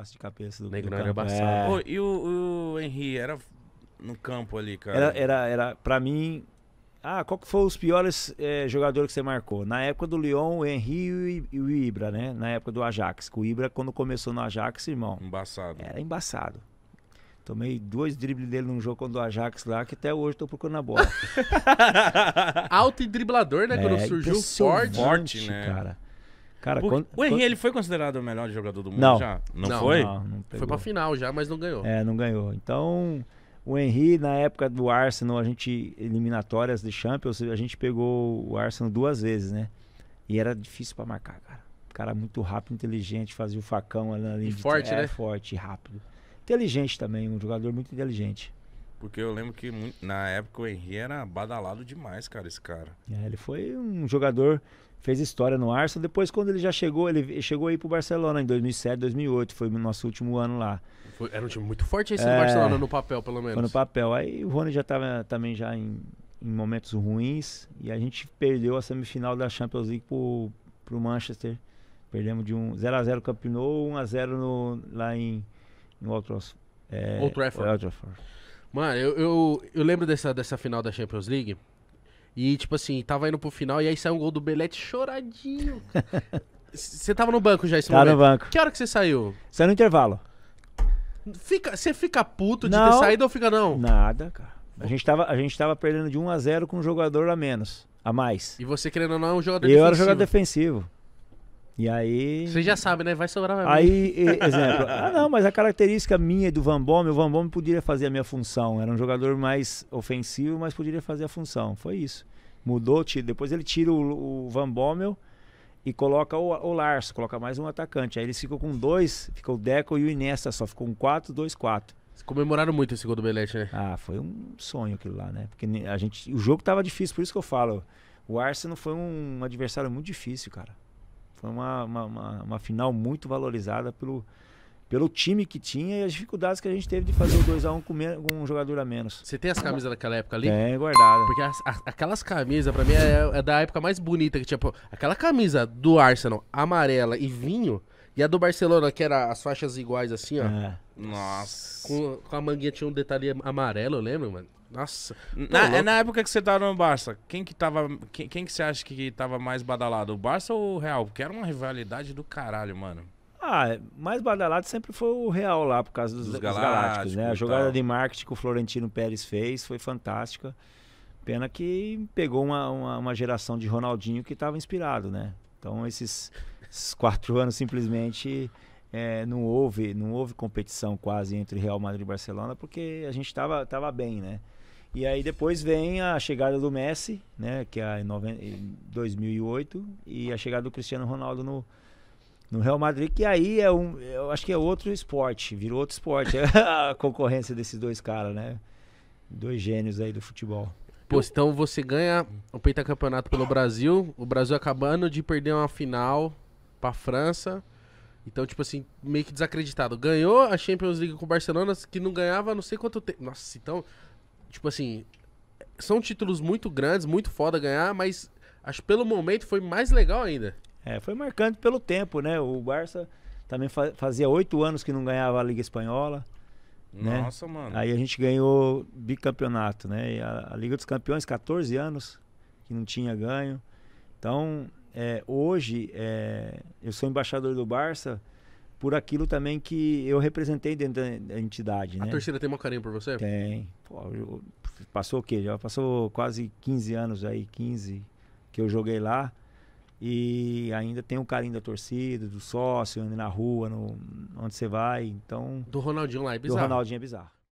golaço de cabeça do Negro era embaçado. É. Pô, e o, o era no campo ali, cara? Era, era, era pra mim. Ah, qual que foi os piores é, jogadores que você marcou? Na época do Lyon, o e o Ibra, né? Na época do Ajax. O Ibra, quando começou no Ajax, irmão. Embaçado. Era embaçado. Tomei dois dribles dele num jogo contra o Ajax lá, que até hoje tô procurando a bola. Alto e driblador, né? É, quando surgiu forte. Forte, né? cara. Cara, quando, o Henrique quando... ele foi considerado o melhor jogador do mundo não. já? Não, não foi? Não, não foi pra final já, mas não ganhou. É, não ganhou. Então, o Henrique na época do Arsenal, a gente, eliminatórias de Champions, a gente pegou o Arsenal duas vezes, né? E era difícil para marcar, cara. O cara muito rápido, inteligente, fazia o facão ali. E forte, de... É né? É, forte, rápido. Inteligente também, um jogador muito inteligente. Porque eu lembro que na época o Henry era badalado demais, cara, esse cara. É, ele foi um jogador, fez história no Arsenal. Depois, quando ele já chegou, ele chegou aí pro Barcelona em 2007, 2008. Foi o nosso último ano lá. Foi, era um time muito forte esse é, do Barcelona, no papel, pelo menos. Foi no papel. Aí o Rony já tava também já em, em momentos ruins. E a gente perdeu a semifinal da Champions League pro, pro Manchester. Perdemos de um 0x0 no Camp 1x0 lá em, no Old Trafford. É, Old Trafford. Old Trafford. Mano, eu, eu, eu, lembro dessa, dessa final da Champions League. E, tipo assim, tava indo pro final e aí saiu um gol do Belete choradinho. Você tava no banco já esse tava momento? Tava no banco. Que hora que você saiu? Saiu no intervalo. Fica, você fica puto de não, ter saído ou fica não? Nada, cara. A gente tava, a gente tava perdendo de 1 a 0 com um jogador a menos, a mais. E você querendo ou não é um jogador eu defensivo. Eu era jogador defensivo. E aí. Você já sabe, né? Vai sobrar mais. Aí, exemplo. ah, não, mas a característica minha do Van Bommel, o Van Bommel poderia fazer a minha função. Era um jogador mais ofensivo, mas poderia fazer a função. Foi isso. Mudou, tira. depois ele tira o, o Van Bommel e coloca o, o Lars, coloca mais um atacante. Aí eles ficam com dois, ficou o Deco e o Inesta só, ficou um 4, 2, 4. Comemoraram muito esse gol do Belete, né? Ah, foi um sonho aquilo lá, né? Porque a gente, o jogo tava difícil, por isso que eu falo. O Arsenal foi um adversário muito difícil, cara. Foi uma, uma, uma, uma final muito valorizada pelo, pelo time que tinha e as dificuldades que a gente teve de fazer o 2x1 um com, com, um jogador a menos. Você tem as camisas daquela época ali? É, guardada. Porque as, a, aquelas camisas, pra mim, é, é, da época mais bonita que tinha. aquela camisa do Arsenal, amarela e vinho, e a do Barcelona, que era as faixas iguais assim, ó. É. Nossa. Com, com, a manguinha tinha um detalhe amarelo, eu lembro, mano. Nossa. Na, é na época que você tava tá no Barça, quem que tava. Quem, quem que você acha que tava mais badalado? O Barça ou o Real? Porque era uma rivalidade do caralho, mano. Ah, é, mais badalado sempre foi o Real lá, por causa dos, dos, galácticos, dos galácticos, né? A jogada tal. de marketing que o Florentino Pérez fez foi fantástica. Pena que pegou uma, uma, uma geração de Ronaldinho que estava inspirado, né? Então esses, esses quatro anos simplesmente é, não houve não houve competição quase entre Real Madrid e Barcelona porque a gente estava tava bem, né? E aí depois vem a chegada do Messi, né, que é em 2008, e a chegada do Cristiano Ronaldo no, no Real Madrid, que aí é um, eu acho que é outro esporte, virou outro esporte, a concorrência desses dois caras, né? Dois gênios aí do futebol. Pô, então você ganha o pentacampeonato pelo Brasil, o Brasil acabando de perder uma final a França. Então, tipo assim, meio que desacreditado. Ganhou a Champions League com o Barcelona, que não ganhava não sei quanto tempo. Nossa, então tipo assim, são títulos muito grandes, muito foda ganhar, mas acho que pelo momento foi mais legal ainda. É, foi marcante pelo tempo, né? O Barça também fazia oito anos que não ganhava a Liga Espanhola. Né? Nossa, né? mano. Aí a gente ganhou bicampeonato, né? A, a, Liga dos Campeões, 14 anos que não tinha ganho. Então, é, hoje, é, eu sou embaixador do Barça por aquilo também que eu representei dentro da entidade. A né? torcida tem um carinho por você? Tem. Pô, passou o quê? Já passou quase 15 anos aí, 15 que eu joguei lá. E ainda tem o um carinho da torcida, do sócio, na rua, no, onde você vai. Então. Do Ronaldinho lá é bizarro. Do Ronaldinho é bizarro.